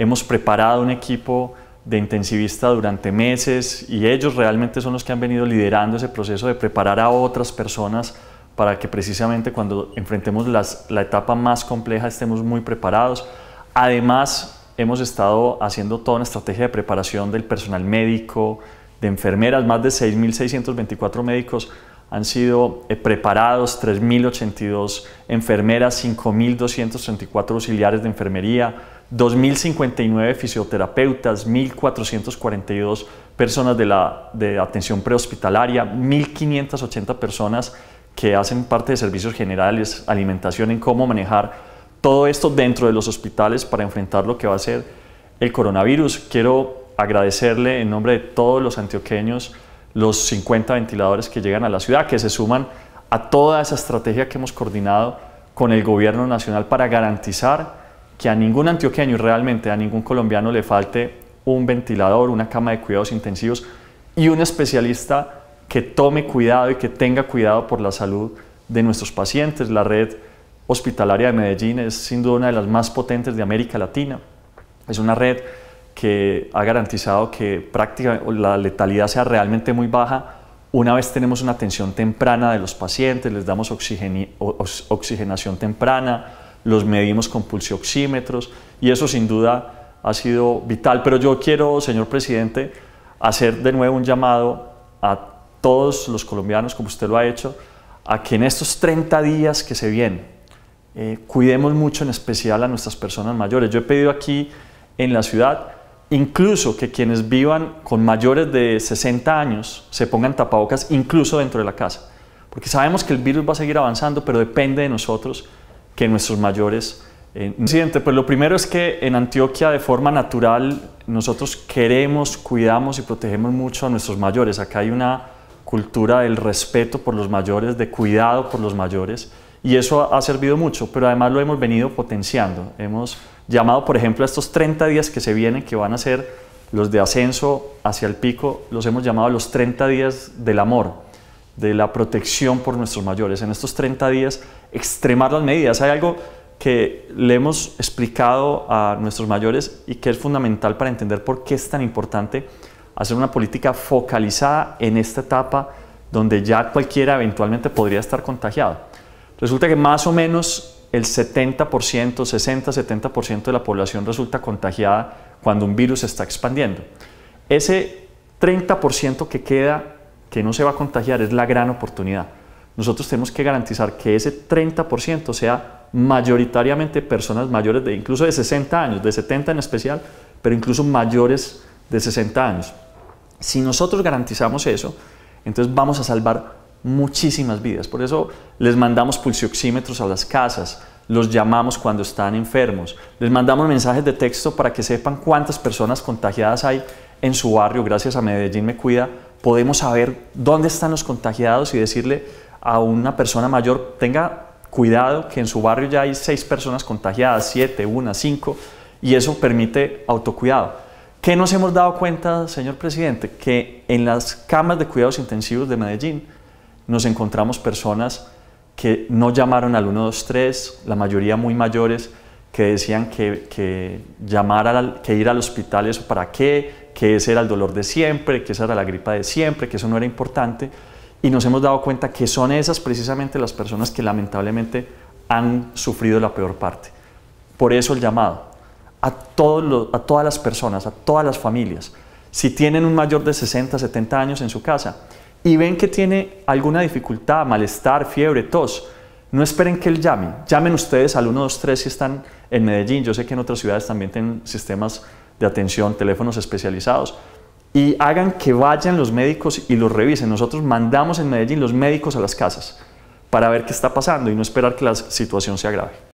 Hemos preparado un equipo de intensivista durante meses y ellos realmente son los que han venido liderando ese proceso de preparar a otras personas para que precisamente cuando enfrentemos la etapa más compleja estemos muy preparados. Además, hemos estado haciendo toda una estrategia de preparación del personal médico, de enfermeras, más de 6.624 médicos han sido eh, preparados 3.082 enfermeras, 5.234 auxiliares de enfermería, 2.059 fisioterapeutas, 1.442 personas de, la, de atención prehospitalaria, 1.580 personas que hacen parte de servicios generales, alimentación, en cómo manejar todo esto dentro de los hospitales para enfrentar lo que va a ser el coronavirus. Quiero agradecerle en nombre de todos los antioqueños los 50 ventiladores que llegan a la ciudad, que se suman a toda esa estrategia que hemos coordinado con el gobierno nacional para garantizar que a ningún antioqueño y realmente a ningún colombiano le falte un ventilador, una cama de cuidados intensivos y un especialista que tome cuidado y que tenga cuidado por la salud de nuestros pacientes. La red hospitalaria de Medellín es sin duda una de las más potentes de América Latina. Es una red que ha garantizado que prácticamente la letalidad sea realmente muy baja una vez tenemos una atención temprana de los pacientes, les damos oxigenación temprana, los medimos con pulsioxímetros y eso sin duda ha sido vital. Pero yo quiero, señor presidente, hacer de nuevo un llamado a todos los colombianos, como usted lo ha hecho, a que en estos 30 días que se vienen, eh, cuidemos mucho en especial a nuestras personas mayores. Yo he pedido aquí en la ciudad incluso que quienes vivan con mayores de 60 años se pongan tapabocas incluso dentro de la casa. Porque sabemos que el virus va a seguir avanzando, pero depende de nosotros que nuestros mayores... Eh, pues lo primero es que en Antioquia de forma natural nosotros queremos, cuidamos y protegemos mucho a nuestros mayores. Acá hay una cultura del respeto por los mayores, de cuidado por los mayores y eso ha servido mucho, pero además lo hemos venido potenciando. Hemos llamado, por ejemplo, a estos 30 días que se vienen, que van a ser los de ascenso hacia el pico, los hemos llamado los 30 días del amor, de la protección por nuestros mayores. En estos 30 días, extremar las medidas. Hay algo que le hemos explicado a nuestros mayores y que es fundamental para entender por qué es tan importante hacer una política focalizada en esta etapa donde ya cualquiera eventualmente podría estar contagiado Resulta que más o menos el 70%, 60-70% de la población resulta contagiada cuando un virus está expandiendo. Ese 30% que queda, que no se va a contagiar, es la gran oportunidad. Nosotros tenemos que garantizar que ese 30% sea mayoritariamente personas mayores de incluso de 60 años, de 70 en especial, pero incluso mayores de 60 años. Si nosotros garantizamos eso, entonces vamos a salvar muchísimas vidas. Por eso les mandamos pulsioxímetros a las casas, los llamamos cuando están enfermos, les mandamos mensajes de texto para que sepan cuántas personas contagiadas hay en su barrio, gracias a Medellín Me Cuida, podemos saber dónde están los contagiados y decirle a una persona mayor, tenga cuidado que en su barrio ya hay seis personas contagiadas, siete, una, cinco, y eso permite autocuidado. ¿Qué nos hemos dado cuenta, señor presidente? Que en las camas de cuidados intensivos de Medellín nos encontramos personas que no llamaron al 123, la mayoría muy mayores, que decían que, que llamar que ir al hospital eso para qué, que ese era el dolor de siempre, que esa era la gripa de siempre, que eso no era importante. Y nos hemos dado cuenta que son esas precisamente las personas que lamentablemente han sufrido la peor parte. Por eso el llamado a, todos a todas las personas, a todas las familias, si tienen un mayor de 60, 70 años en su casa, y ven que tiene alguna dificultad, malestar, fiebre, tos, no esperen que él llame. Llamen ustedes al 123 si están en Medellín. Yo sé que en otras ciudades también tienen sistemas de atención, teléfonos especializados. Y hagan que vayan los médicos y los revisen. Nosotros mandamos en Medellín los médicos a las casas para ver qué está pasando y no esperar que la situación se agrave.